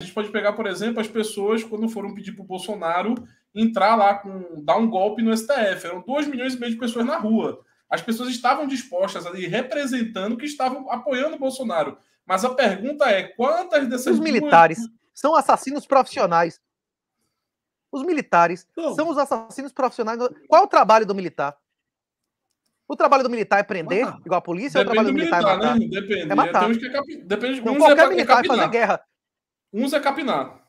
A gente pode pegar, por exemplo, as pessoas quando foram pedir para o Bolsonaro entrar lá com dar um golpe no STF. Eram 2 milhões e meio de pessoas na rua. As pessoas estavam dispostas ali representando que estavam apoiando o Bolsonaro. Mas a pergunta é: quantas dessas. Os militares duas... são assassinos profissionais. Os militares não. são os assassinos profissionais. Qual é o trabalho do militar? O trabalho do militar é prender, ah, igual a polícia, ou o trabalho do, militar, militar, é matar? Né? Depende. É matar. que é Depende, então, qualquer é militar é fazer guerra. Uns é capinar.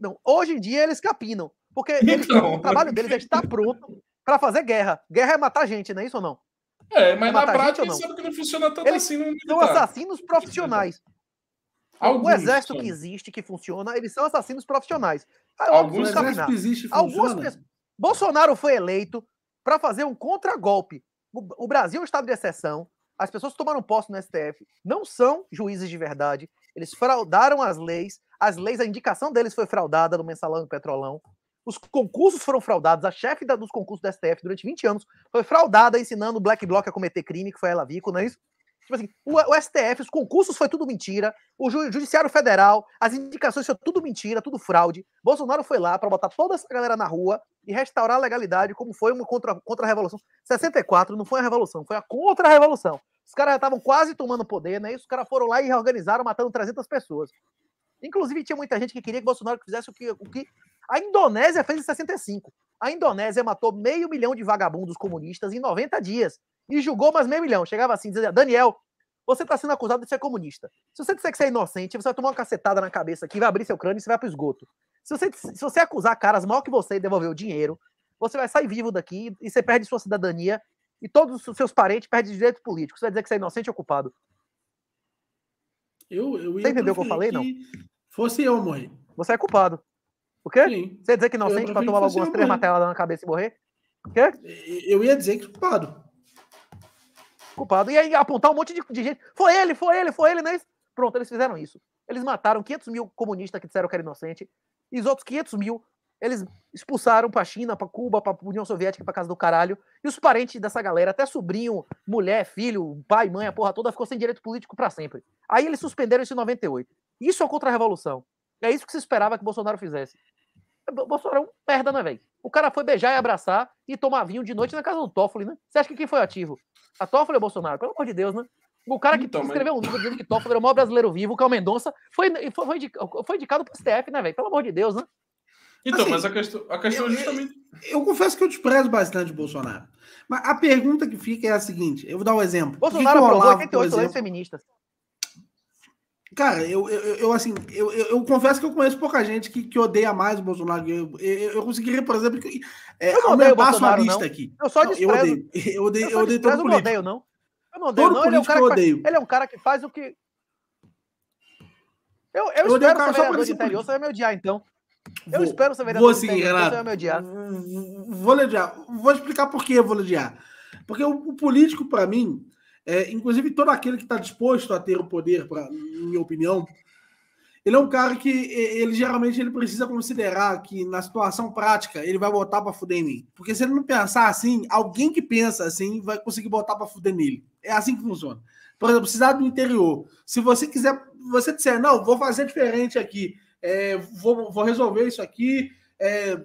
Não, hoje em dia eles capinam. Porque eles, então... o trabalho deles é estar pronto para fazer guerra. Guerra é matar gente, não é isso ou não? É, mas é na prática eles que não funciona tanto eles assim. são assassinos profissionais. Alguns, o exército que existe, que funciona, eles são assassinos profissionais. Alguns é exército que existe Alguns Bolsonaro foi eleito para fazer um contragolpe. O Brasil é um estado de exceção. As pessoas que tomaram posse no STF não são juízes de verdade. Eles fraudaram as leis. As leis, a indicação deles foi fraudada no mensalão do Petrolão. Os concursos foram fraudados. A chefe dos concursos do STF durante 20 anos foi fraudada ensinando o Black Bloc a cometer crime, que foi ela Vico, não é isso? Tipo assim, o, o STF, os concursos foi tudo mentira, o ju, Judiciário Federal, as indicações foi tudo mentira, tudo fraude. Bolsonaro foi lá para botar toda essa galera na rua e restaurar a legalidade, como foi uma contra-revolução. Contra, contra 64 não foi a revolução, foi a contra-revolução. Os caras já estavam quase tomando poder, né? E os caras foram lá e organizaram, matando 300 pessoas. Inclusive, tinha muita gente que queria que Bolsonaro fizesse o que, o que a Indonésia fez em 65. A Indonésia matou meio milhão de vagabundos comunistas em 90 dias e julgou mais meio milhão. Chegava assim, dizia: Daniel, você está sendo acusado de ser comunista. Se você disser que você é inocente, você vai tomar uma cacetada na cabeça aqui, vai abrir seu crânio e você vai para o esgoto. Se você, se você acusar caras maior que você e devolver o dinheiro, você vai sair vivo daqui e você perde sua cidadania e todos os seus parentes perdem direitos políticos. Você vai dizer que você é inocente ou culpado? Eu, eu você entendeu o que eu falei, que não? Fosse eu, mãe. Você é culpado. O quê? Sim. Você ia dizer que inocente para tomar algumas eu, três marteladas na cabeça e morrer? O quê? Eu ia dizer que culpado. Culpado. E aí apontar um monte de, de gente. Foi ele, foi ele, foi ele, né? Pronto, eles fizeram isso. Eles mataram 500 mil comunistas que disseram que era inocente. E os outros 500 mil eles expulsaram para China, para Cuba, para União Soviética, para casa do caralho. E os parentes dessa galera, até sobrinho, mulher, filho, pai, mãe, a porra toda, ficou sem direito político para sempre. Aí eles suspenderam isso em 98. Isso é contra-revolução. a É isso que se esperava que Bolsonaro fizesse. É, Bolsonaro é um merda, né, velho? O cara foi beijar e abraçar e tomar vinho de noite na casa do Toffoli, né? Você acha que quem foi ativo? A Toffoli ou Bolsonaro? Pelo amor de Deus, né? O cara que então, escreveu mas... um livro dizendo que Toffoli era o maior brasileiro vivo, o Cal Mendonça, foi, foi, foi, indicado, foi indicado pro STF, né, velho? Pelo amor de Deus, né? Então, assim, mas a questão, a questão é eu, é justamente. Eu, eu, confesso que eu desprezo bastante o Bolsonaro. Mas a pergunta que fica é a seguinte: eu vou dar um exemplo. Bolsonaro que que aprovou 88 leis feministas. Cara, eu, eu, eu assim, eu, eu, eu, confesso que eu conheço pouca gente que, que odeia mais o Bolsonaro. Eu, eu, eu conseguiria, por exemplo, que, é, eu não odeio passo a lista não. aqui. Eu só desprezo. eu odeio, eu odeio, eu, eu odeio desprezo, todo não odeio, não. Eu não odeio, todo não. Ele é, um cara que faz, ele é um cara que faz o que. Eu, eu, eu espero que o cara só interior, você vai me odiar, então. Eu vou, espero saber vou assim, Renato, vai me Vou odiar. Vou explicar por que vou odiar. Porque o, o político, para mim, é, inclusive todo aquele que está disposto a ter o poder, pra, minha opinião, ele é um cara que ele geralmente ele precisa considerar que na situação prática ele vai botar para fuder em mim. Porque se ele não pensar assim, alguém que pensa assim vai conseguir botar para fuder nele. É assim que funciona. Por exemplo, precisar do interior. Se você quiser, você disser, não, vou fazer diferente aqui é, vou, vou, resolver isso aqui, é,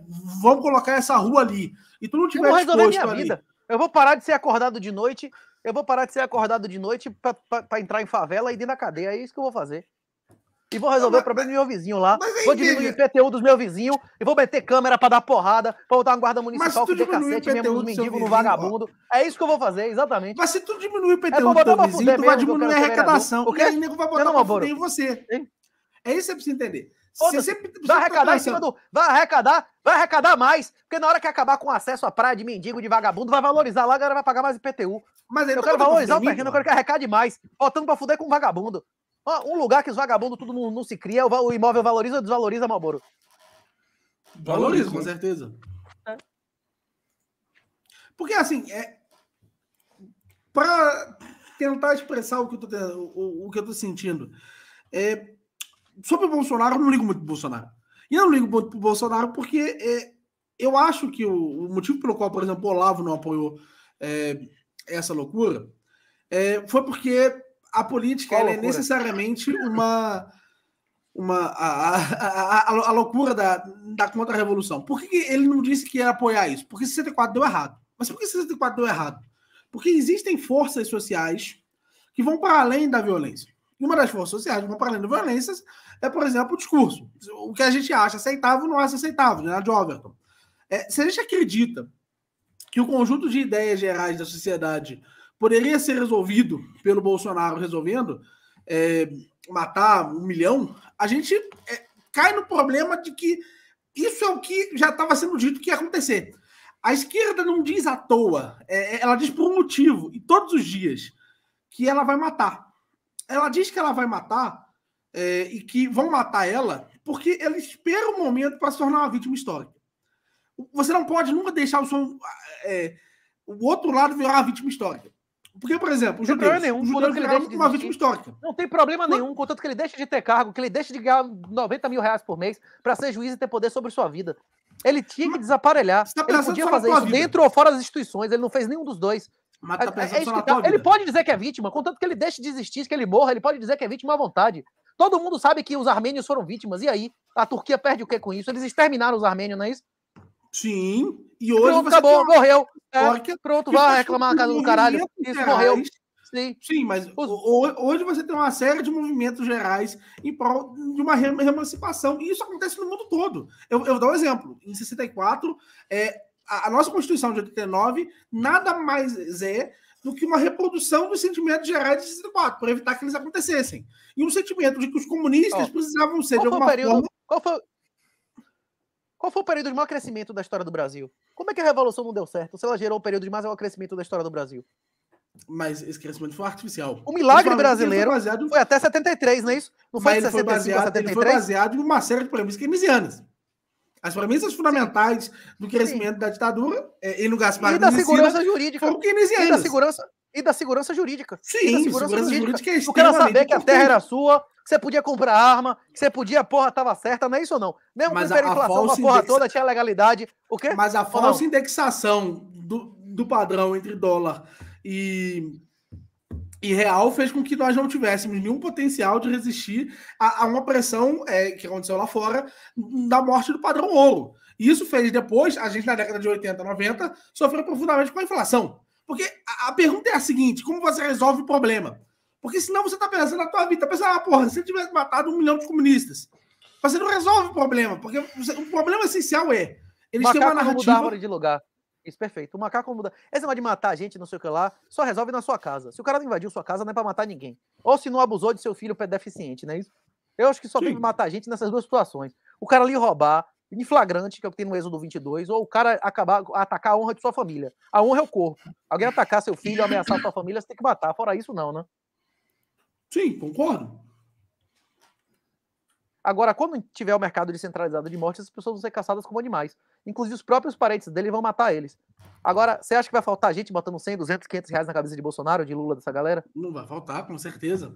vamos colocar essa rua ali. E tu não tiver eu vou resolver minha ali, vida. Eu vou parar de ser acordado de noite, eu vou parar de ser acordado de noite para entrar em favela e ir na cadeia. É isso que eu vou fazer. E vou resolver mas, o problema do meu vizinho lá. vou diminuir o IPTU dos meus vizinhos e vou meter câmera para dar porrada, pra botar uma guarda municipal de cacete mesmo nos mendigos, no vagabundo. Ó. É isso que eu vou fazer, exatamente. Mas se tu diminuir o IPTU é, do teu vizinho, tu vai diminuir a arrecadação. Porque aí o nego vai botar uma pra em você. Hein? É isso que você precisa entender. Se, se, vai tá arrecadar em cima assim, do. Vai arrecadar, vai arrecadar mais. Porque na hora que acabar com acesso à praia de mendigo, de vagabundo, vai valorizar lá, a galera vai pagar mais IPTU. Mas eu quero valorizar o terreno, mano. eu quero que arrecade mais. Faltando pra fuder com vagabundo. Um lugar que os vagabundos tudo não, não se cria, o imóvel valoriza ou desvaloriza, Malboro? Valoriza, com certeza. É. Porque assim, é. Pra tentar expressar o que eu tô, o, o que eu tô sentindo. É, sobre o Bolsonaro, eu não ligo muito pro Bolsonaro. E eu não ligo muito pro Bolsonaro porque é, eu acho que o, o, motivo pelo qual, por exemplo, o Olavo não apoiou é, essa loucura é, foi porque a política é necessariamente uma. uma a, a, a, a loucura da, da contra-revolução. Por que ele não disse que ia apoiar isso? Porque 64 deu errado. Mas por que 64 deu errado? Porque existem forças sociais que vão para além da violência. E uma das forças sociais de uma paralelo de violências é, por exemplo, o discurso. O que a gente acha aceitável não acha aceitável, né, de Overton. É, se a gente acredita que o conjunto de ideias gerais da sociedade poderia ser resolvido pelo Bolsonaro resolvendo é, matar um milhão, a gente é, cai no problema de que isso é o que já estava sendo dito que ia acontecer. A esquerda não diz à toa, é, ela diz por um motivo, e todos os dias, que ela vai matar. Ela diz que ela vai matar é, e que vão matar ela porque ela espera o um momento para se tornar uma vítima histórica. Você não pode nunca deixar o, seu é, o outro lado virar uma vítima histórica. Porque, por exemplo, o judeu, nenhum, o que ele uma vítima histórica. Não tem problema nenhum, contanto que ele deixe de ter cargo, que ele deixe de ganhar 90 mil reais por mês para ser juiz e ter poder sobre sua vida. Ele tinha que desaparelhar. Tá ele podia fazer isso vida. dentro ou fora das instituições, ele não fez nenhum dos dois. Mas tá pensando é, é só na tua tá, vida. Ele pode dizer que é vítima, contanto que ele deixe de existir, que ele morra, ele pode dizer que é vítima à vontade. Todo mundo sabe que os armênios foram vítimas. E aí? A Turquia perde o que com isso? Eles exterminaram os armênios, não é isso? Sim. E hoje. Pronto, acabou, morreu. É, pronto, vai tá reclamar na casa do caralho. Isso morreu. Sim. Sim, mas hoje você tem uma série de movimentos gerais em prol de uma emancipação. E isso acontece no mundo todo. Eu, eu vou dar um exemplo. Em 64, é, a, nossa Constituição de 89 nada mais é do que uma reprodução dos sentimentos gerais de 64, para evitar que eles acontecessem. E um sentimento de que os comunistas oh, precisavam ser de alguma período, forma. Qual foi, qual foi o período de maior crescimento da história do Brasil? Como é que a Revolução não deu certo? Se ela gerou o período de maior crescimento da história do Brasil? Mas esse crescimento foi artificial. O milagre foi brasileiro foi, baseado... foi, até 73, não é isso? Não foi até de 65 a 73? Ele foi baseado em uma série de problemas keynesianas. As premissas fundamentais do crescimento Sim. da ditadura, é, e no Gaspar e da segurança jurídica. Foram E da segurança, e da segurança jurídica. Sim, e da segurança, segurança jurídica. jurídica é Porque ela sabia que a terra era sua, que você podia comprar arma, que você podia, porra, tava certa, não é isso não. Mesmo Mas com a, inflação, a, porra indexa... toda tinha legalidade. O quê? Mas a falsa indexação do, do padrão entre dólar e e real fez com que nós não tivéssemos nenhum potencial de resistir a, a uma pressão é, que aconteceu lá fora da morte do padrão ouro. E isso fez depois, a gente na década de 80, 90, sofrer profundamente com a inflação. Porque a, a pergunta é a seguinte: como você resolve o problema? Porque senão você está pensando na tua vida, pensando, ah, porra, se você tivesse matado um milhão de comunistas, você não resolve o problema, porque o problema essencial é eles Macaco têm uma narrativa. de lugar. Isso, perfeito. O macaco muda. Esse negócio de matar a gente, não sei o que lá, só resolve na sua casa. Se o cara não invadiu sua casa, não é pra matar ninguém. Ou se não abusou de seu filho pra é deficiente, não é isso? Eu acho que só Sim. tem que matar a gente nessas duas situações. O cara lhe roubar, em flagrante, que é o que tem no Êxodo 22, ou o cara acabar atacar a honra de sua família. A honra é o corpo. Alguém atacar seu filho, ameaçar sua família, você tem que matar. Fora isso, não, né? Sim, concordo. Agora, quando tiver o mercado descentralizado de morte, as pessoas vão ser caçadas como animais. Inclusive, os próprios parentes dele vão matar eles. Agora, você acha que vai faltar gente botando 100, 200, 500 reais na cabeça de Bolsonaro, de Lula, dessa galera? Não vai faltar, com certeza.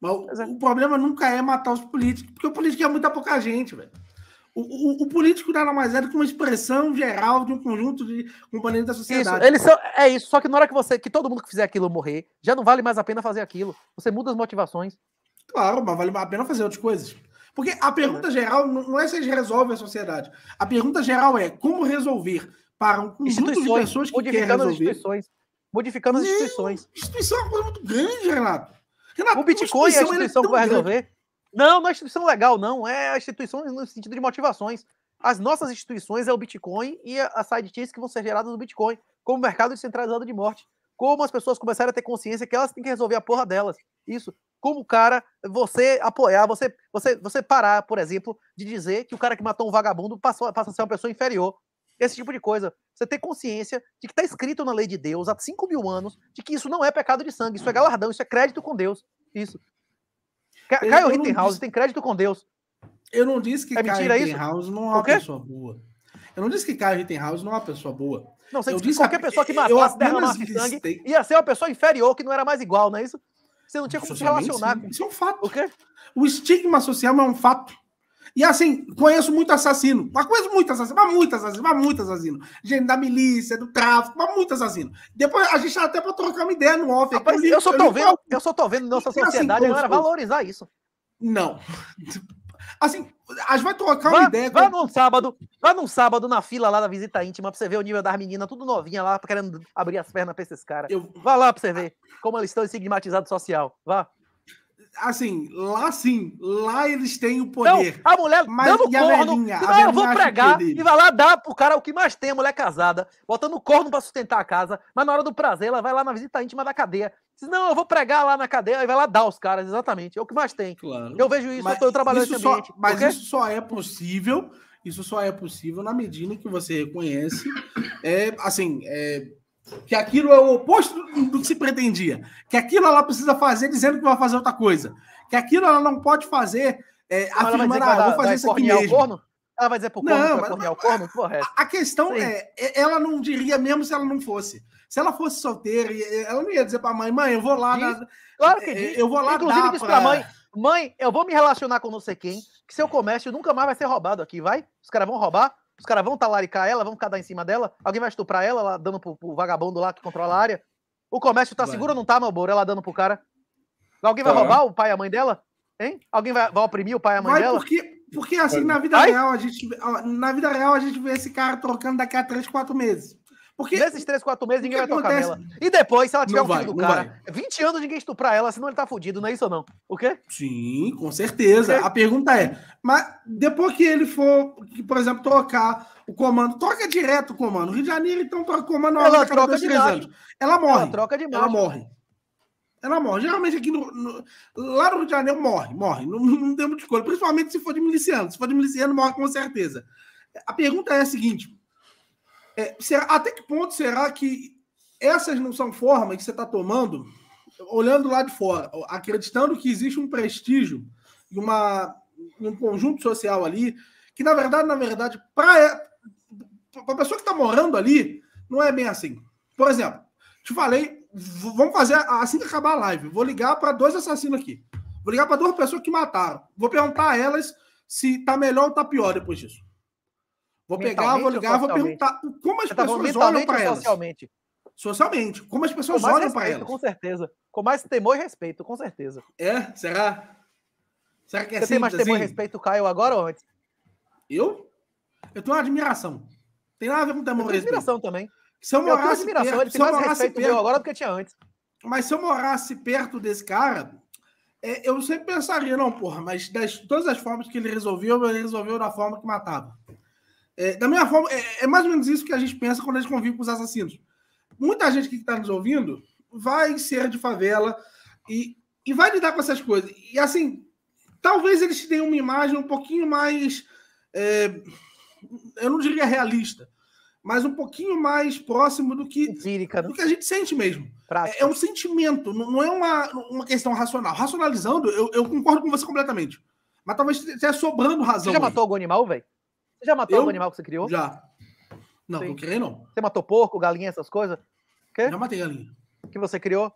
Mas é. o problema nunca é matar os políticos, porque o político é muita pouca gente, velho. O, o, o, político nada mais é do que uma expressão geral de um conjunto de componentes da sociedade. Isso, eles são, é isso, só que na hora que você, que todo mundo que fizer aquilo morrer, já não vale mais a pena fazer aquilo. Você muda as motivações. Claro, mas vale a pena fazer outras coisas. Porque a pergunta né? geral não é se eles resolvem a sociedade. A pergunta geral é como resolver para um conjunto de pessoas que querem resolver. As instituições, modificando as instituições. Instituição é uma coisa muito grande, Renato. Renato o Bitcoin é a instituição é que vai resolver. Grande. Não, não é a instituição legal, não. É a instituição no sentido de motivações. As nossas instituições é o Bitcoin e as sidechains que vão ser geradas no Bitcoin, como o mercado descentralizado de morte como as pessoas começaram a ter consciência que elas têm que resolver a porra delas. Isso. Como o cara, você apoiar, você, você, você parar, por exemplo, de dizer que o cara que matou um vagabundo passou, passa a ser uma pessoa inferior. Esse tipo de coisa. Você ter consciência de que está escrito na lei de Deus há 5 mil anos de que isso não é pecado de sangue, isso é uhum. galardão, isso é crédito com Deus. Isso. Caiu Caio Rittenhouse disse... tem crédito com Deus. Eu não disse que é Rittenhouse não é uma pessoa boa. Eu não disse que Caio Rittenhouse não é uma pessoa boa. Não, você eu disse qualquer pessoa que matasse, derramasse visitei... sangue, ia ser uma pessoa inferior, que não era mais igual, não é isso? Você não tinha como se é relacionar. Com... Isso é um fato. O, quê? o estigma social é um fato. E assim, conheço muito assassino. Mas conheço muito assassino, mas muito assassino, mas muito assassino. Gente da milícia, do tráfico, mas muito assassino. Depois a gente até para trocar uma ideia no off. Rapaz, aqui, eu, só tô vendo, eu só tô vendo nossa assim, sociedade assim, agora valorizar isso. Não. Assim, a gente vai trocar uma ideia. Vá num sábado, vá num sábado na fila lá da visita íntima pra você ver o nível das meninas, tudo novinha lá, querendo abrir as pernas pra esses caras. Eu... Vá lá pra você ver como eles estão estigmatizados social. Vá assim, lá sim, lá eles têm o poder. Não, a mulher mas dando corno. Velhinha, não, eu vou pregar e vai lá dar pro cara o que mais tem, a mulher casada, botando corno para sustentar a casa, mas na hora do prazer ela vai lá na visita íntima da cadeia. Diz, não, eu vou pregar lá na cadeia e vai lá dar os caras, exatamente. É o que mais tem. Claro. Eu vejo isso, mas eu tô trabalhando isso só, Mas isso só é possível, isso só é possível na medida que você reconhece, é, assim, é, que aquilo é o oposto do que se pretendia, que aquilo ela precisa fazer dizendo que vai fazer outra coisa, que aquilo ela não pode fazer é, afirmando, ah, vou fazer isso aqui mesmo. Corno? Ela vai dizer pro corno, não, mas, cornear corno? Porra, é. A questão Sim. É, é, ela não diria mesmo se ela não fosse. Se ela fosse solteira, ela não ia dizer pra mãe, mãe, eu vou lá... Na... Claro que é, diz. Eu vou lá Inclusive dar disse pra... pra mãe, mãe, eu vou me relacionar com não sei quem, que seu comércio nunca mais vai ser roubado aqui, vai? Os caras vão roubar? Os caras vão talaricar ela, vão cadar em cima dela, alguém vai estuprar ela, lá dando pro, pro vagabundo lá que controla a área. O comércio tá vai. seguro ou não tá, meu boro? Ela dando pro cara. Alguém vai tá. roubar o pai e a mãe dela? Hein? Alguém vai, vai oprimir o pai e a mãe vai dela? Porque, porque assim, na vida, real, a gente, na vida real, a gente vê esse cara trocando daqui a 3, 4 meses. Porque nesses três quatro meses ninguém vai tocar nela. E depois, se ela tiver não um filho vai, do cara, vai. 20 anos ninguém estuprar ela, senão ele tá fudido, não é isso ou não? O quê? Sim, com certeza. A pergunta é, mas depois que ele for, por exemplo, tocar o comando, troca direto o comando. Rio de Janeiro, então, troca o comando ela troca de três anos. Ela morre. Ela troca de Ela morre. Ela morre. Geralmente aqui no, no, lá no Rio de Janeiro morre, morre. Não, não tem muito escolha. Principalmente se for de miliciano. Se for de miliciano, morre com certeza. A pergunta é a seguinte: é, será, até que ponto será que essas não são formas que você está tomando, olhando lá de fora, acreditando que existe um prestígio e uma, um conjunto social ali, que na verdade, na verdade, para é, a pessoa que está morando ali, não é bem assim. Por exemplo, te falei, vamos fazer assim que acabar a live, vou ligar para dois assassinos aqui. Vou ligar para duas pessoas que mataram. Vou perguntar a elas se tá melhor ou tá pior depois disso. Vou pegar, vou ligar, vou perguntar como as tá pessoas olham para elas. Socialmente. Socialmente, como as pessoas olham para elas. Com certeza. Com mais temor e respeito, com certeza. É? Será? Será que é Você tem mais assim? temor e assim? respeito, Caio, agora ou antes? Eu? Eu tenho uma admiração. Tem nada a ver com temor e admiração também. Se eu morasse eu admiração, perto, ele tem mais respeito perto, agora do que tinha antes. Mas se eu morasse perto desse cara, é, eu sempre pensaria, não, porra, mas das todas as formas que ele resolveu, ele resolveu da forma que matava. É, da mesma forma, é, é, mais ou menos isso que a gente pensa quando a gente convive com os assassinos. Muita gente que está nos ouvindo vai ser de favela e, e vai lidar com essas coisas. E assim, talvez eles te uma imagem um pouquinho mais. É, eu não diria realista, mas um pouquinho mais próximo do que, Empírica, né? do que a gente sente mesmo. É, é, um sentimento, não é uma, uma questão racional. Racionalizando, eu, eu concordo com você completamente. Mas talvez esteja sobrando razão. Você já matou algum animal, velho? Você já matou eu? algum animal que você criou? Já. Não, Sim. vou não. Você matou porco, galinha, essas coisas? Já matei galinha. Que você criou?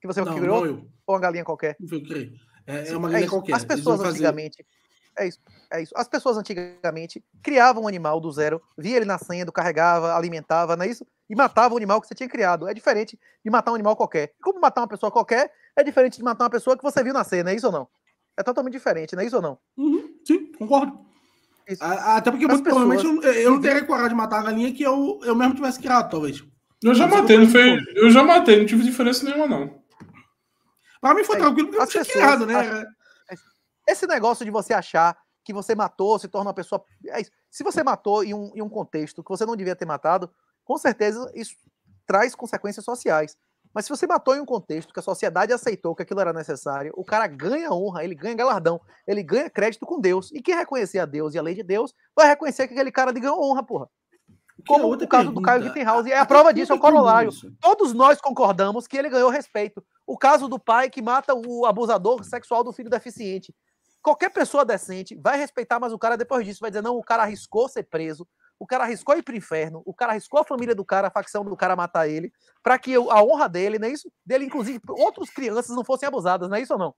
Que você não, criou? Não eu. Ou uma galinha qualquer? Não eu que criei. É, é, uma é galinha é qualquer. As pessoas antigamente. É isso, é isso. As pessoas antigamente criavam um animal do zero, via ele nascendo, carregava, alimentava, não é isso? E matava o animal que você tinha criado. É diferente de matar um animal qualquer. Como matar uma pessoa qualquer é diferente de matar uma pessoa que você viu nascer, não é isso ou não? É totalmente diferente, não é isso ou não? Uhum, sim, concordo até porque, muito provavelmente, eu, eu, não teria coragem de matar a galinha que eu, eu mesmo tivesse criado, talvez. Eu já matei, não foi. Eu já matei, não tive diferença nenhuma, não. Pra mim foi é, tranquilo porque eu tinha criado, né? Esse negócio de você achar que você matou, se torna uma pessoa. É se você matou em um, em um contexto que você não devia ter matado, com certeza isso traz consequências sociais. Mas se você matou em um contexto que a sociedade aceitou que aquilo era necessário, o cara ganha honra, ele ganha galardão, ele ganha crédito com Deus. E quem reconhecer a Deus e a lei de Deus vai reconhecer que aquele cara lhe ganhou honra, porra. Como é o caso pergunta. do Caio Rittenhouse. É a prova disso, é o corolário. Todos nós concordamos que ele ganhou respeito. O caso do pai que mata o abusador sexual do filho deficiente. Qualquer pessoa decente vai respeitar mas o cara depois disso. Vai dizer, não, o cara arriscou ser preso, o cara arriscou ir pro inferno, o cara arriscou a família do cara, a facção do cara matar ele, para que a honra dele, não é isso? Dele, inclusive, outras crianças não fossem abusadas, não é isso ou não?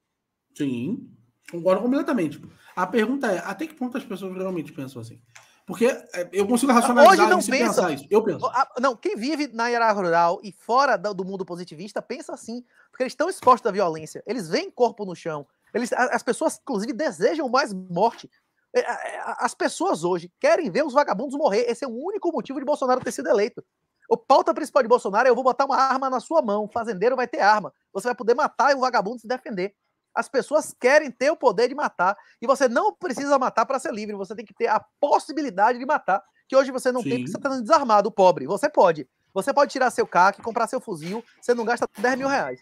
Sim, concordo completamente. A pergunta é, até que ponto as pessoas realmente pensam assim? Porque é, eu consigo racionalizar Hoje não pensa, pensar isso. Eu penso. Ah, não, quem vive na era rural e fora do mundo positivista pensa assim, porque eles estão expostos à violência, eles veem corpo no chão, eles, as pessoas, inclusive, desejam mais morte é, é, as pessoas hoje querem ver os vagabundos morrer. Esse é o único motivo de Bolsonaro ter sido eleito. O pauta principal de Bolsonaro é eu vou botar uma arma na sua mão. O fazendeiro vai ter arma. Você vai poder matar e o vagabundo se defender. As pessoas querem ter o poder de matar. E você não precisa matar para ser livre. Você tem que ter a possibilidade de matar. Que hoje você não Sim. tem, porque você está desarmado, pobre. Você pode. Você pode tirar seu CAC, comprar seu fuzil. Você não gasta 10 mil reais.